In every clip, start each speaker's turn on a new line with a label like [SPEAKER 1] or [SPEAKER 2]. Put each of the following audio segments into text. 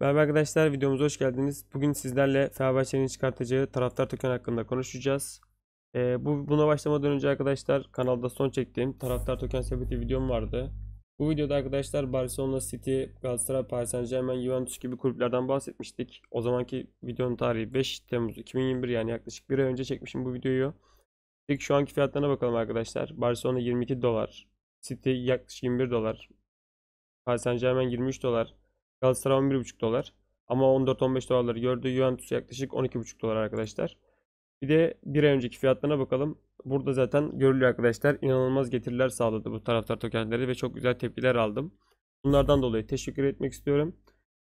[SPEAKER 1] Merhaba arkadaşlar videomuza hoş geldiniz. Bugün sizlerle Fenerbahçe'nin çıkartacağı taraftar token hakkında konuşacağız. Ee, bu buna başlamadan önce arkadaşlar kanalda son çektiğim taraftar token sepeti videom vardı. Bu videoda arkadaşlar Barcelona City, Galatasaray, Paris Saint Germain, Juventus gibi kulüplerden bahsetmiştik. O zamanki videonun tarihi 5 Temmuz 2021 yani yaklaşık bir ay önce çekmişim bu videoyu. İlk şu anki fiyatlarına bakalım arkadaşlar. Barcelona 22 dolar, City yaklaşık 21 dolar, Paris Saint Germain 23 dolar, Galatasaray 11,5 dolar. Ama 14-15 dolarları gördü. Juventus yaklaşık 12,5 dolar arkadaşlar. Bir de bir ay önceki fiyatlarına bakalım. Burada zaten görülüyor arkadaşlar. İnanılmaz getiriler sağladı bu taraftar tokenleri ve çok güzel tepkiler aldım. Bunlardan dolayı teşekkür etmek istiyorum.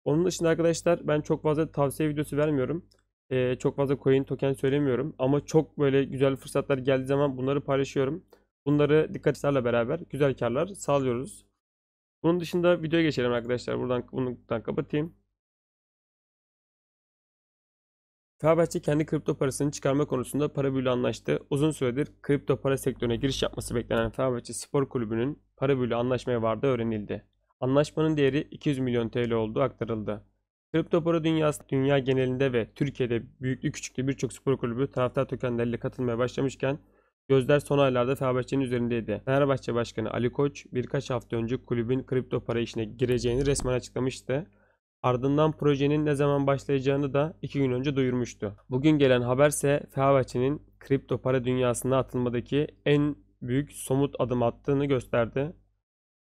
[SPEAKER 1] Onun dışında arkadaşlar ben çok fazla tavsiye videosu vermiyorum. Ee, çok fazla coin token söylemiyorum. Ama çok böyle güzel fırsatlar geldiği zaman bunları paylaşıyorum. Bunları dikkatlerle beraber güzel karlar sağlıyoruz. Bunun dışında videoya geçelim arkadaşlar. Buradan bundan kapatayım. Fenerbahçe kendi kripto parasını çıkarma konusunda para büyülü anlaştı. Uzun süredir kripto para sektörüne giriş yapması beklenen Fenerbahçe Spor Kulübü'nün para büyülü anlaşmaya vardı öğrenildi. Anlaşmanın değeri 200 milyon TL olduğu aktarıldı. Kripto para dünyası dünya genelinde ve Türkiye'de büyüklü küçüklü birçok spor kulübü taraftar tokenleriyle katılmaya başlamışken Gözler son aylarda Fenerbahçe'nin üzerindeydi. Fenerbahçe Başkanı Ali Koç birkaç hafta önce kulübün kripto para işine gireceğini resmen açıklamıştı. Ardından projenin ne zaman başlayacağını da 2 gün önce duyurmuştu. Bugün gelen haberse Fenerbahçe'nin kripto para dünyasına atılmadaki en büyük somut adım attığını gösterdi.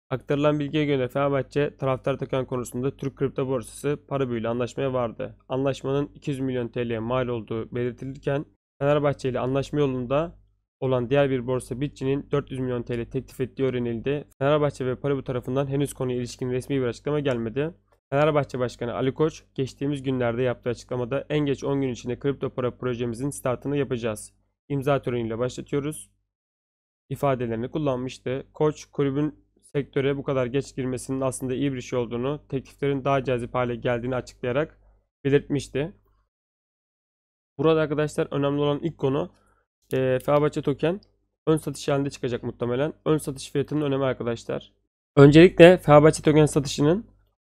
[SPEAKER 1] Aktarılan bilgiye göre Fenerbahçe taraftar takan konusunda Türk kripto borsası para büyüyle anlaşmaya vardı. Anlaşmanın 200 milyon TL'ye mal olduğu belirtilirken Fenerbahçe ile anlaşma yolunda olan diğer bir borsa Bitçi'nin 400 milyon TL teklif ettiği öğrenildi. Fenerbahçe ve Paribu tarafından henüz konuya ilişkin resmi bir açıklama gelmedi. Fenerbahçe Başkanı Ali Koç geçtiğimiz günlerde yaptığı açıklamada en geç 10 gün içinde kripto para projemizin startını yapacağız. İmza töreniyle başlatıyoruz. ifadelerini kullanmıştı. Koç kulübün sektöre bu kadar geç girmesinin aslında iyi bir şey olduğunu, tekliflerin daha cazip hale geldiğini açıklayarak belirtmişti. Burada arkadaşlar önemli olan ilk konu e, Fenerbahçe token ön satış halinde çıkacak muhtemelen. Ön satış fiyatının önemi arkadaşlar. Öncelikle Fenerbahçe token satışının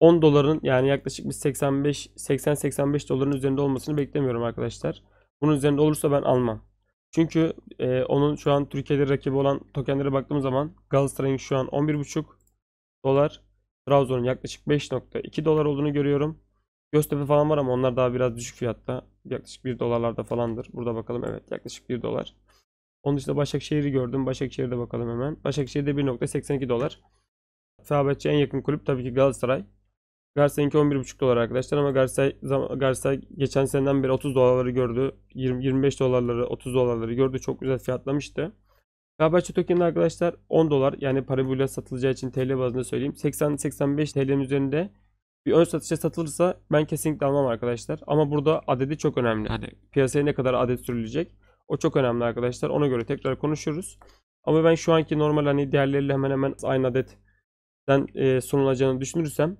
[SPEAKER 1] 10 doların yani yaklaşık bir 85 80-85 doların üzerinde olmasını beklemiyorum arkadaşlar. Bunun üzerinde olursa ben almam. Çünkü e, onun şu an Türkiye'de rakibi olan tokenlere baktığım zaman Galatasaray'ın şu an 11.5 dolar. Trabzon'un yaklaşık 5.2 dolar olduğunu görüyorum. Göztepe falan var ama onlar daha biraz düşük fiyatta. Yaklaşık 1 dolarlarda falandır. Burada bakalım evet yaklaşık 1 dolar. Onun dışında Başakşehir'i gördüm. Başakşehir'de bakalım hemen. Başakşehir'de 1.82 dolar. Fenerbahçe en yakın kulüp tabii ki Galatasaray. Galatasaray'ınki 11.5 dolar arkadaşlar ama Galatasaray, Galatasaray geçen seneden beri 30 dolarları gördü. 20, 25 dolarları 30 dolarları gördü. Çok güzel fiyatlamıştı. Fenerbahçe token'i arkadaşlar 10 dolar yani parabuyla satılacağı için TL bazında söyleyeyim. 80-85 TL'nin üzerinde bir ön satışa satılırsa ben kesinlikle almam arkadaşlar. Ama burada adedi çok önemli. Hani piyasaya ne kadar adet sürülecek o çok önemli arkadaşlar. Ona göre tekrar konuşuruz. Ama ben şu anki normal hani değerleriyle hemen hemen aynı adetten e, sunulacağını düşünürsem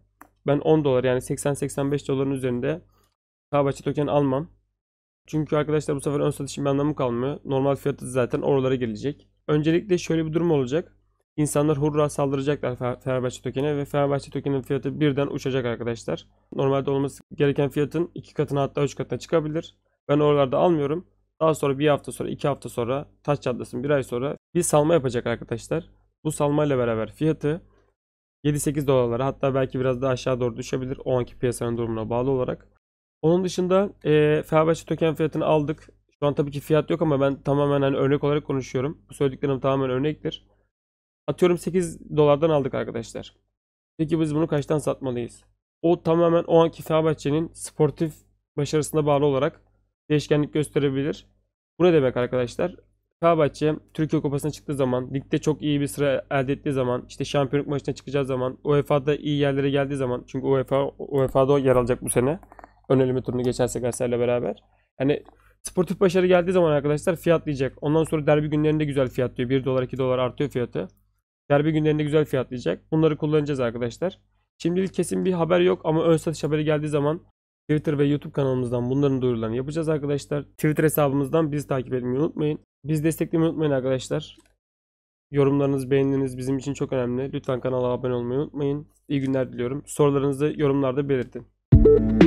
[SPEAKER 1] ben 10 dolar yani 80-85 doların üzerinde Kabaçı token almam. Çünkü arkadaşlar bu sefer ön satışın bir anlamı kalmıyor. Normal fiyatı zaten oralara gelecek. Öncelikle şöyle bir durum olacak. İnsanlar hurra saldıracaklar Fenerbahçe tokene ve Fenerbahçe tokenin fiyatı birden uçacak arkadaşlar. Normalde olması gereken fiyatın iki katına hatta üç katına çıkabilir. Ben oralarda almıyorum. Daha sonra bir hafta sonra, iki hafta sonra, taç çatlasın bir ay sonra bir salma yapacak arkadaşlar. Bu salma ile beraber fiyatı 7-8 dolarlara hatta belki biraz daha aşağı doğru düşebilir. O anki piyasanın durumuna bağlı olarak. Onun dışında e, Fenerbahçe token fiyatını aldık. Şu an tabii ki fiyat yok ama ben tamamen hani örnek olarak konuşuyorum. Bu söylediklerim tamamen örnektir. Atıyorum 8 dolardan aldık arkadaşlar. Peki biz bunu kaçtan satmalıyız? O tamamen o anki Fenerbahçe'nin sportif başarısına bağlı olarak değişkenlik gösterebilir. Bu ne demek arkadaşlar? Fenerbahçe Türkiye Kupası'na çıktığı zaman, ligde çok iyi bir sıra elde ettiği zaman, işte şampiyonluk maçına çıkacağı zaman, UEFA'da iyi yerlere geldiği zaman, çünkü UEFA UEFA'da yer alacak bu sene. Ön eleme turunu geçerse Galatasaray'la beraber. Hani sportif başarı geldiği zaman arkadaşlar fiyatlayacak. Ondan sonra derbi günlerinde güzel fiyatlıyor. 1 dolar 2 dolar artıyor fiyatı. Derbi günlerinde güzel fiyatlayacak. Bunları kullanacağız arkadaşlar. Şimdilik kesin bir haber yok ama ön satış haberi geldiği zaman Twitter ve YouTube kanalımızdan bunların duyurularını yapacağız arkadaşlar. Twitter hesabımızdan bizi takip etmeyi unutmayın. Bizi desteklemeyi unutmayın arkadaşlar. Yorumlarınız, beğeniniz bizim için çok önemli. Lütfen kanala abone olmayı unutmayın. İyi günler diliyorum. Sorularınızı yorumlarda belirtin.